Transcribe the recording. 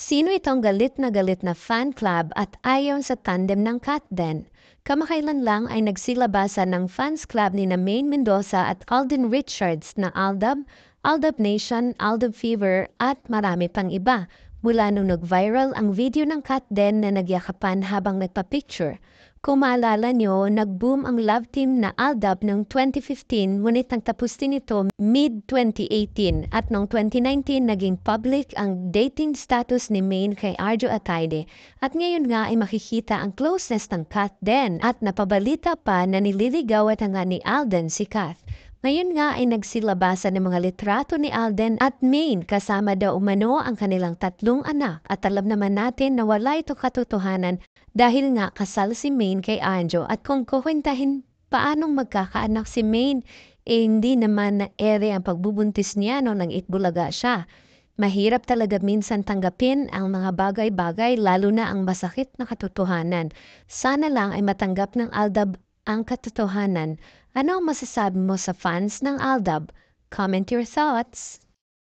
Sino itong galit na galit na fan club at ayon sa tandem ng Katden? Kamakailan lang ay nagsilabasan ng fans club ni na Maine Mendoza at Alden Richards na Aldab, Aldab Nation, Aldab Fever at marami pang iba mula nung nag-viral ang video ng Katden na nagyakapan habang nagpa-picture. Kung maalala nyo, nag-boom ang love team na Aldab noong 2015 ngunit nagtapos din ito mid-2018 at noong 2019 naging public ang dating status ni Maine kay Arjo Atayde. at ngayon nga ay makikita ang closeness ng Kath din at napabalita pa na nililigawan na nga ni Alden si Kat. Ngayon nga ay nagsilabasan ng mga litrato ni Alden at Maine kasama daw umano ang kanilang tatlong anak at alam naman natin na wala ito katotohanan dahil nga kasal si Maine kay Anjo at kung kukwentahin paanong magkakaanak si Maine eh hindi naman na ere ang pagbubuntis niya no nang itbulaga siya. Mahirap talaga minsan tanggapin ang mga bagay-bagay lalo na ang masakit na katotohanan. Sana lang ay matanggap ng Aldab ang katotohanan. Ano ang masasabi mo sa fans ng Aldab? Comment your thoughts!